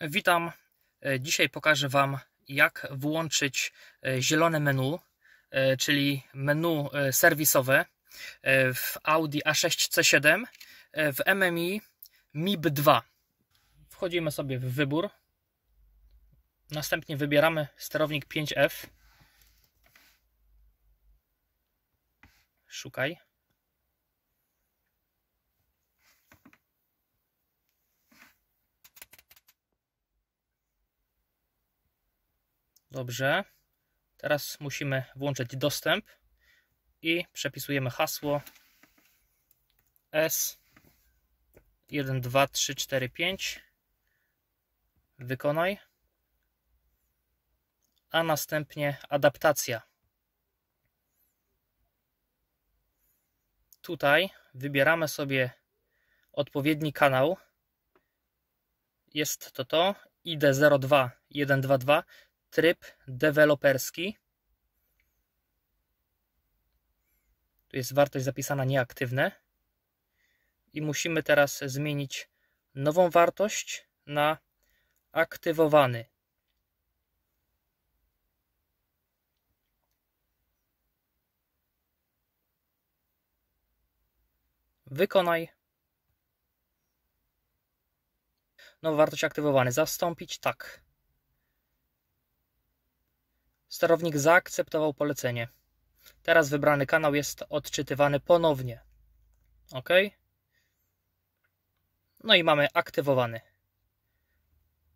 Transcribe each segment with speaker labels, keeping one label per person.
Speaker 1: Witam. E, dzisiaj pokażę Wam, jak włączyć e, zielone menu, e, czyli menu serwisowe w Audi A6C7 w MMI MIB 2. Wchodzimy sobie w wybór. Następnie wybieramy sterownik 5F. Szukaj. Dobrze. Teraz musimy włączyć dostęp i przepisujemy hasło S 12345 wykonaj a następnie adaptacja tutaj wybieramy sobie odpowiedni kanał jest to to ID02122 tryb deweloperski. Tu jest wartość zapisana nieaktywne. I musimy teraz zmienić nową wartość na aktywowany. Wykonaj. Nową wartość aktywowany. Zastąpić tak. Sterownik zaakceptował polecenie. Teraz wybrany kanał jest odczytywany ponownie. OK. No i mamy aktywowany.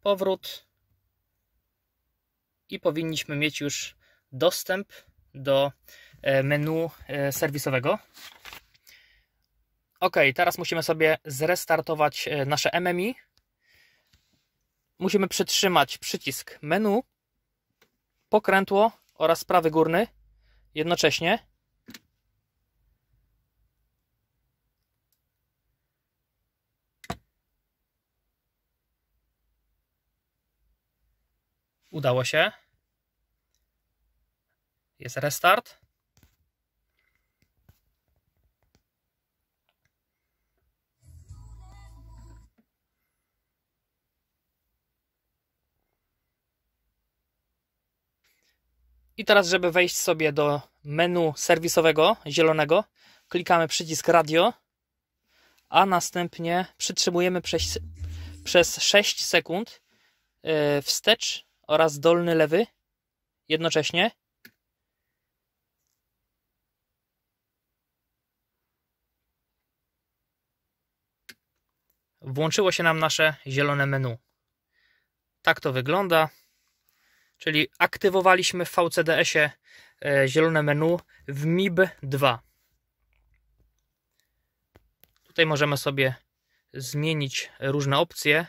Speaker 1: Powrót. I powinniśmy mieć już dostęp do e, menu e, serwisowego. OK, teraz musimy sobie zrestartować e, nasze MMI. Musimy przytrzymać przycisk menu pokrętło oraz prawy górny jednocześnie. Udało się. Jest restart. I teraz, żeby wejść sobie do menu serwisowego, zielonego, klikamy przycisk radio, a następnie przytrzymujemy przez, przez 6 sekund e, wstecz oraz dolny lewy jednocześnie. Włączyło się nam nasze zielone menu. Tak to wygląda. Czyli aktywowaliśmy w VCDS-ie e, zielone menu w MIB 2. Tutaj możemy sobie zmienić różne opcje,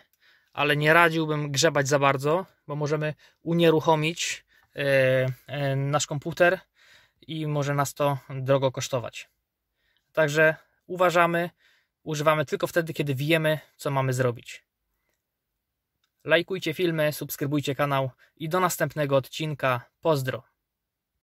Speaker 1: ale nie radziłbym grzebać za bardzo, bo możemy unieruchomić e, e, nasz komputer i może nas to drogo kosztować. Także uważamy, używamy tylko wtedy, kiedy wiemy, co mamy zrobić. Lajkujcie filmy, subskrybujcie kanał i do następnego odcinka. Pozdro!